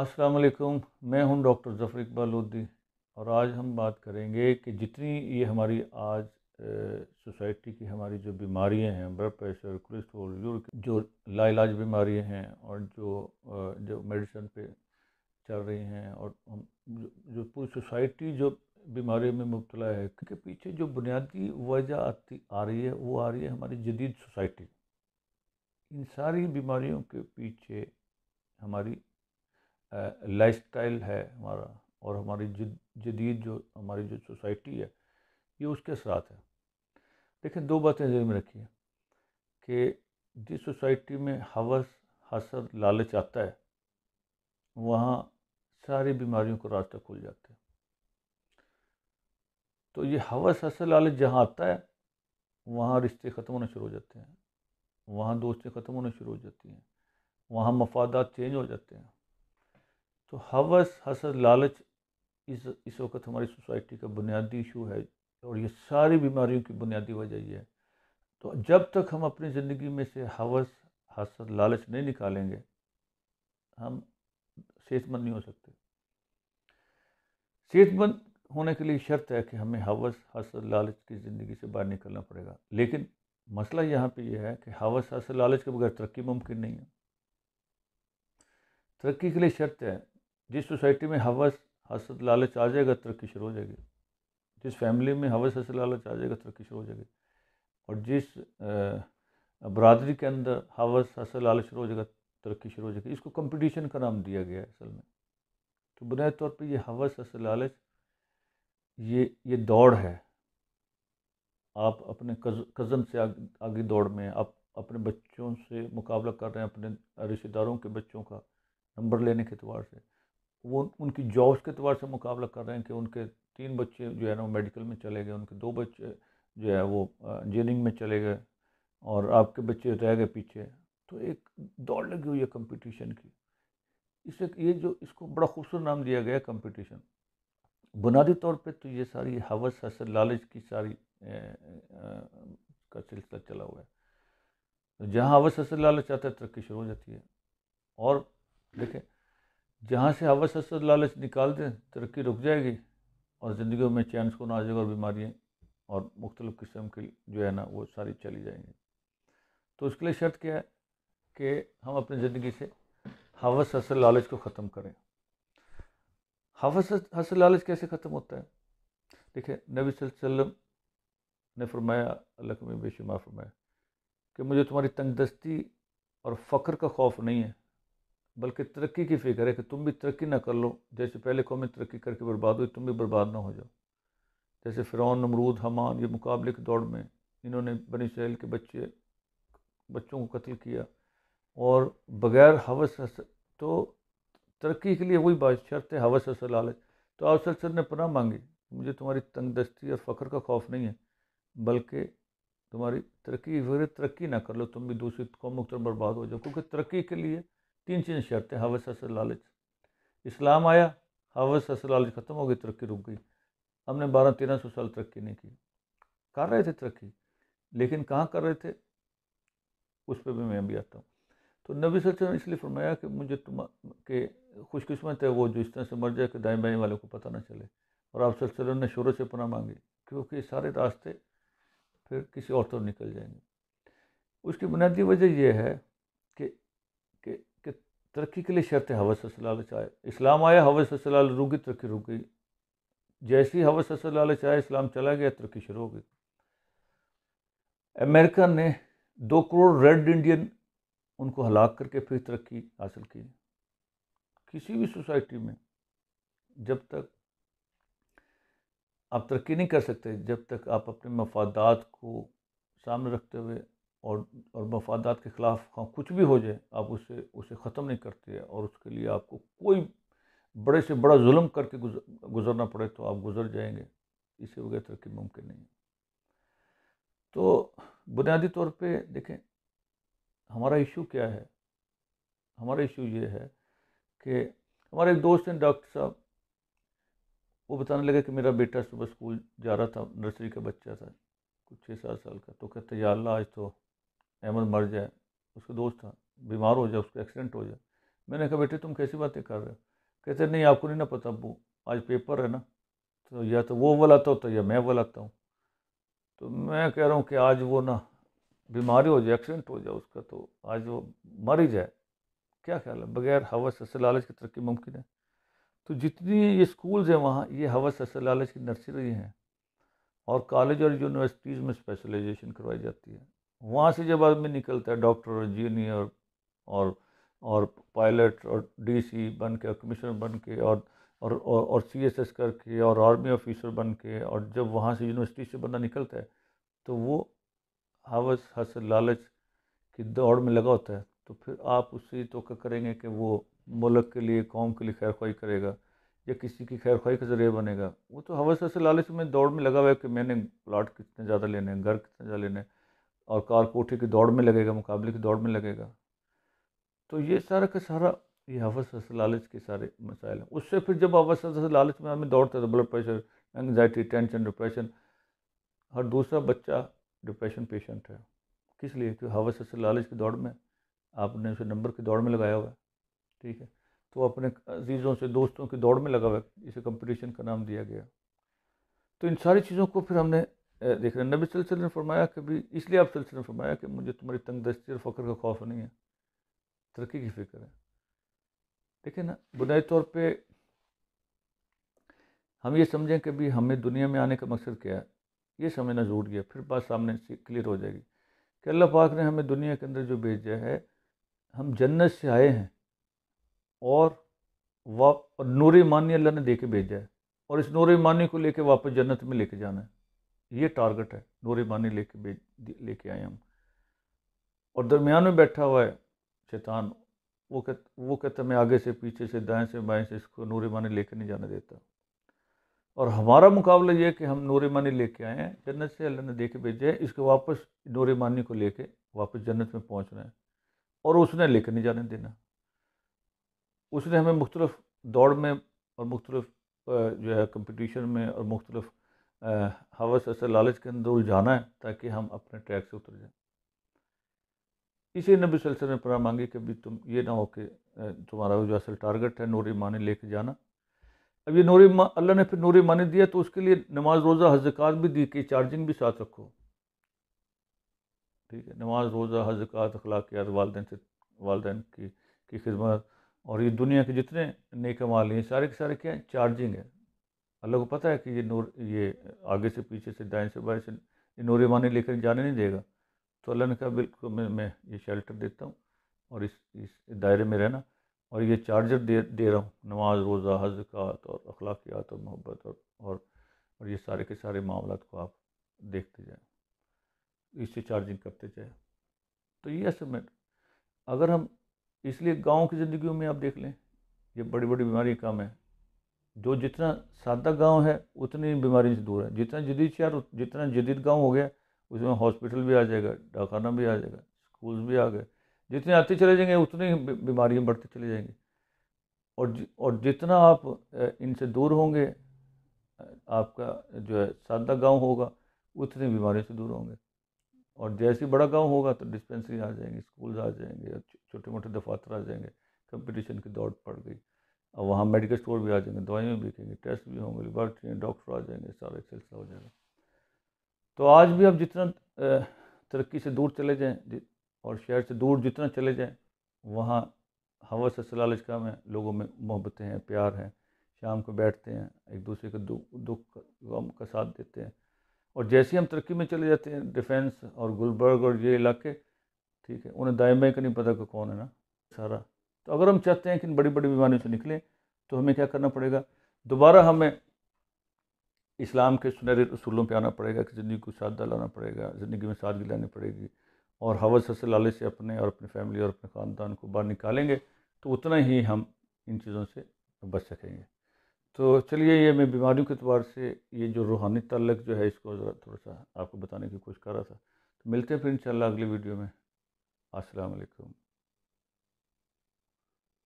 अस्सलाम वालेकुम मैं हूं डॉक्टर ज़फ़र इकबाल लोदी और आज हम बात करेंगे कि जितनी ये हमारी आज सोसाइटी की हमारी जो बीमारियां हैं ब्लड प्रेशर कोलेस्ट्रोल यूर जो लाइलाज बीमारियां हैं और जो जो मेडिसिन पे चल रही हैं और हम जो पूरी सोसाइटी जो बीमारियों में मुबतला है क्योंकि पीछे जो बुनियादी वजह आती आ रही है वो आ रही है हमारी जदीद सोसाइटी इन सारी बीमारियों के पीछे हमारी लाइफ स्टाइल है हमारा और हमारी जदीद जो हमारी जो सोसाइटी है ये उसके साथ है देखिए दो बातें जहन में रखिए कि जिस सोसाइटी में हवस हसद लालच आता है वहाँ सारी बीमारियों को रास्ता खुल जाता है तो ये हवस हसद लालच जहाँ आता है वहाँ रिश्ते ख़त्म होने शुरू हो जाते हैं वहाँ दोस्तें ख़त्म होने शुरू हो जाती हैं वहाँ मफादात चेंज हो जाते हैं तो हवस हसद लालच इस इस वक्त हमारी सोसाइटी का बुनियादी इशू है और ये सारी बीमारियों की बुनियादी वजह यह है तो जब तक हम अपनी ज़िंदगी में से हवस हसद लालच नहीं निकालेंगे हम सेहतमंद नहीं हो सकते सेहतमंद होने के लिए शर्त है कि हमें हवस हसद लालच की ज़िंदगी से बाहर निकलना पड़ेगा लेकिन मसला यहाँ पे यह है कि हवस हसद लालच के बगैर तरक्की मुमकिन नहीं है तरक्की के लिए शर्त है जिस सोसाइटी में हवस हसद लालच आ जाएगा तरक्की शुरू हो जाएगी जिस फैमिली में हवस हसद लालच आ जाएगा तरक्की शुरू हो जाएगी और जिस बरदरी के अंदर हवस हसद लालच शुरू हो जाएगा तरक्की शुरू हो जाएगी इसको कंपटीशन का नाम दिया गया है असल में तो बुनियादी तौर पर यह हवस हसद लालच ये ये दौड़ है आप अपने कज़न से आगे, आगे दौड़ में आप अपने बच्चों से मुकाबला कर रहे हैं अपने रिश्तेदारों के बच्चों का नंबर लेने के अतबार से वो उनकी जॉब्स के तौर से मुकाबला कर रहे हैं कि उनके तीन बच्चे जो है ना वो मेडिकल में चले गए उनके दो बच्चे जो है वो इंजीनियरिंग में चले गए और आपके बच्चे रह गए पीछे तो एक दौड़ लगी हुई है कंपटीशन की इसे ये जो इसको बड़ा खूबसूरत नाम दिया गया है कंपटीशन बुनियादी तौर पे तो ये सारी हवस हसर लालच की सारी ए, ए, का सिलसिला चला हुआ है तो जहाँ हवस हसर लालच आता है तरक्की शुरू हो जाती है और देखें जहाँ से हवस हसद लालच निकाल दें तरक्की रुक जाएगी और ज़िंदगी में चैन को आ जाएगा और बीमारियाँ और मुख्तलिफ़ किस्म की जो है ना वो सारी चली जाएंगी तो उसके लिए शर्त क्या है कि हम अपनी ज़िंदगी से हवस हसल लालच को ख़त्म करें हवस हसल लालच कैसे ख़त्म होता है देखिए नबी वसल्लम ने फरमाया अल्लाह के बेशुमा फरमाया कि मुझे तुम्हारी तंगदस्ती और फ़ख्र का खौफ नहीं है बल्कि तरक्की की फिक्र है कि तुम भी तरक्की ना कर लो जैसे पहले कौमें तरक्की करके बर्बाद हुई तुम भी बर्बाद ना हो जाओ जैसे फ़िरौन नमरूद हमान ये मुकाबले के दौड़ में इन्होंने बनी सहेल के बच्चे बच्चों को कत्ल किया और बगैर हवस तो तरक्की के लिए वही बात शर्त है हवस असल लालच तो आप सर ने पुनः मांगी मुझे तुम्हारी तंगदस्ती और फ़ख्र का खौफ नहीं है बल्कि तुम्हारी तरक्की वगैरह तरक्की ना कर लो तुम भी दूसरी कौम की तरफ बर्बाद हो जाओ क्योंकि तरक्की के लिए तीन चीज़ें शर्तें हवस असल लालच इस्लाम आया हवस असल लालच ख़त्म हो गई तरक्की रुक गई हमने बारह तेरह सौ साल तरक्की नहीं की कर रहे थे तरक्की लेकिन कहाँ कर रहे थे उस पर भी मैं भी आता हूँ तो नबी ने इसलिए फरमाया कि मुझे तुम के खुशकस्मत है वो जो इस तरह से मर जाए कि दाएँ बाएँ वालों को पता ना चले और आप सल्लल्लाहु ने शुरू से पुनः मांगी क्योंकि सारे रास्ते फिर किसी और तरफ निकल जाएंगे उसकी बुनियादी वजह यह है तरक्की के लिए शर्त है हवस लालच इस्लाम आया हवस लाल रुक तरक्की रुक गई जैसे ही हवस लालच आया इस्लाम चला गया तरक्की शुरू हो गई अमेरिका ने दो करोड़ रेड इंडियन उनको हलाक करके फिर तरक्की हासिल की किसी भी सोसाइटी में जब तक आप तरक्की नहीं कर सकते जब तक आप अपने मफादात को सामने रखते हुए और और मफादात के ख़िलाफ़ हाँ कुछ भी हो जाए आप उसे उसे ख़त्म नहीं करते और उसके लिए आपको कोई बड़े से बड़ा जुल्म करके गुजर, गुजरना पड़े तो आप गुजर जाएंगे इसे वगैरह तरक्की मुमकिन नहीं है तो बुनियादी तौर पे देखें हमारा इशू क्या है हमारा इशू ये है कि हमारे एक दोस्त हैं डॉक्टर साहब वो बताने लगे कि मेरा बेटा सुबह स्कूल जा रहा था नर्सरी का बच्चा था कुछ छः सात साल का तो कहते या अल्लाह आज तो अहमद मर जाए उसका दोस्त था बीमार हो जाए उसका एक्सीडेंट हो जाए मैंने कहा बेटे तुम कैसी बातें कर रहे हो कहते नहीं आपको नहीं ना पता अबू आज पेपर है ना तो या तो वो बुलाता होता तो या मैं बुलाता हूँ तो मैं कह रहा हूँ कि आज वो ना बीमारी हो जाए एक्सीडेंट हो जाए उसका तो आज वो मर ही जाए क्या ख्याल है बगैर हवस असल लालच की तरक्की मुमकिन है तो जितनी ये स्कूल्स हैं वहाँ ये हवस असल लालच की नर्सरी हैं और कॉलेज और यूनिवर्सिटीज़ में स्पेशलाइजेशन करवाई जाती है वहाँ से जब आदमी निकलता है डॉक्टर और इंजीनियर और और पायलट और डीसी बन के और कमिश्नर बन के और और और, और सी एस एस करके और आर्मी ऑफिसर बन के और जब वहाँ से यूनिवर्सिटी से बंदा निकलता है तो वो हवस हस लालच की दौड़ में लगा होता है तो फिर आप उससे तो करेंगे कि वो मुल्क के लिए कौम के लिए खैर ख्वाही करेगा या किसी की खैर ख्वाही का जरिए बनेगा वो तो हवस हसल लालच में दौड़ में लगा हुआ है कि मैंने प्लाट कितने ज़्यादा लेने हैं घर कितने ज़्यादा लेने हैं और कार कोठे की दौड़ में लगेगा मुकाबले की दौड़ में लगेगा तो ये सारा का सारा ये हवस लालच के सारे मसाइल हैं उससे फिर जब हवस लालच में आदमी दौड़ता है तो blood pressure anxiety tension depression हर दूसरा बच्चा डिप्रेशन पेशेंट है किस लिए क्योंकि हवस लालच की दौड़ में आपने उसे नंबर की दौड़ में लगाया हुआ है ठीक है तो अपने अजीज़ों से दोस्तों की दौड़ में लगा हुआ है इसे कंपटीशन का नाम दिया गया तो इन सारी चीज़ों को फिर हमने देख रहे हैं नबी वसल्लम ने फरमाया कभी इसलिए आप ने फरमाया कि मुझे तुम्हारी तंग दस्ती और फ़ख्र का खौफ नहीं है तरक्की की फ़िक्र है देखिए ना बुनियादी तौर पर हम ये समझें कि भी हमें दुनिया में आने का मकसद क्या है ये समझना जरूरी है फिर बात सामने से क्लियर हो जाएगी कि अल्लाह पाक ने हमें दुनिया के अंदर जो भेजा है हम जन्नत से आए हैं और वाप और नूर मानी अल्लाह ने दे के भेजा है और इस नूर मानी को लेके वापस जन्नत में लेके जाना है ये टारगेट है डोरेबानी लेके लेके आए हम और दरमियान में बैठा हुआ है शैतान वो कह वो कहता मैं आगे से पीछे से दाएं से बाएं से इसको नूरेमानी लेके नहीं जाने देता और हमारा मुकाबला ये है कि हम नूरेमानी लेके आए हैं जन्नत से अल्लाह ने देके भेजे हैं इसको वापस नूरेमानी को लेके वापस जन्नत में पहुँचना है और उसने लेके नहीं जाने देना उसने हमें मुख्तलफ़ दौड़ में और मुख्तलफ़ जो है कंपटीशन में और मुख्तलफ़ हवस ऐसे लालच के अंदर उलझाना है ताकि हम अपने ट्रैक से उतर जाएं इसी नबी सल्लल्लाहु अलैहि ने पनाह मांगी कि अभी तुम ये ना हो कि तुम्हारा जो असल टारगेट है नूरी मानी लेके जाना अब ये नूरी मा अल्लाह ने फिर नूरी मानी दिया तो उसके लिए नमाज रोज़ा हजक़ात भी दी कि चार्जिंग भी साथ रखो ठीक है नमाज रोज़ा हजक़ात अखलाकियात वालदेन से वालदेन की की खिदमत और ये दुनिया के जितने नेक अमाल हैं सारे के सारे क्या है चार्जिंग है अल्लाह को पता है कि ये नूर ये आगे से पीछे से दाएँ से बाएँ से ये नूर मानी लेकर जाने नहीं देगा तो अल्लाह ने कहा बिल्कुल मैं मैं ये शेल्टर देता हूँ और इस इस दायरे में रहना और ये चार्जर दे दे रहा हूँ नमाज रोज़ा हजक़ात और अखलाकियात और मोहब्बत और, और और ये सारे के सारे मामला को आप देखते जाए इससे चार्जिंग करते जाए तो ये असल में अगर हम इसलिए गाँव की ज़िंदगी में आप देख लें ये बड़ी बड़ी बीमारी कम है जो जितना सादा गांव है उतनी बीमारी से दूर है जितना जदीद शहर जितना जदीद गांव हो गया उसमें हॉस्पिटल भी आ जाएगा डाकाना भी आ जाएगा स्कूल भी आ गए जितने आते चले जाएंगे उतनी बीमारियाँ बढ़ती चली जाएंगी और और जितना आप इनसे दूर होंगे आपका जो है सादा गांव होगा उतनी बीमारियों से दूर होंगे और जैसे बड़ा गांव होगा तो डिस्पेंसरी आ जाएंगी स्कूल आ जाएंगे छोटे मोटे दफातर आ जाएंगे कंपटीशन की दौड़ पड़ गई अब वहाँ मेडिकल स्टोर भी आ जाएंगे दवाइयाँ भी बिकेंगे टेस्ट भी होंगे लेबॉर्ट्री डॉक्टर आ जाएंगे सारा एक सिलसिला हो जाएगा तो आज भी आप जितना तरक्की से दूर चले जाएँ और शहर से दूर जितना चले जाएँ वहाँ हवा से लालच कम है लोगों में मोहब्बतें हैं प्यार हैं शाम को बैठते हैं एक दूसरे के दुख गम का साथ देते हैं और जैसे हम तरक्की में चले जाते हैं डिफेंस और गुलबर्ग और ये इलाके ठीक है उन्हें दायमे का नहीं पता कौन है ना सारा तो अगर हम चाहते हैं कि इन बड़ी बड़ी बीमारियों से निकलें तो हमें क्या करना पड़ेगा दोबारा हमें इस्लाम के सुनहरे असूलों पर आना पड़ेगा कि ज़िंदगी को सादा लाना पड़ेगा ज़िंदगी में सादगी लानी पड़ेगी और हवस से लाले से अपने और अपनी फैमिली और अपने ख़ानदान को बाहर निकालेंगे तो उतना ही हम इन चीज़ों से बच सकेंगे तो चलिए ये मैं बीमारियों के अतबार से ये जो रूहानी तल्लक जो है इसको ज़रा थोड़ा सा आपको बताने की कोशिश कर रहा था तो मिलते हैं फिर इन अगली वीडियो में असलकम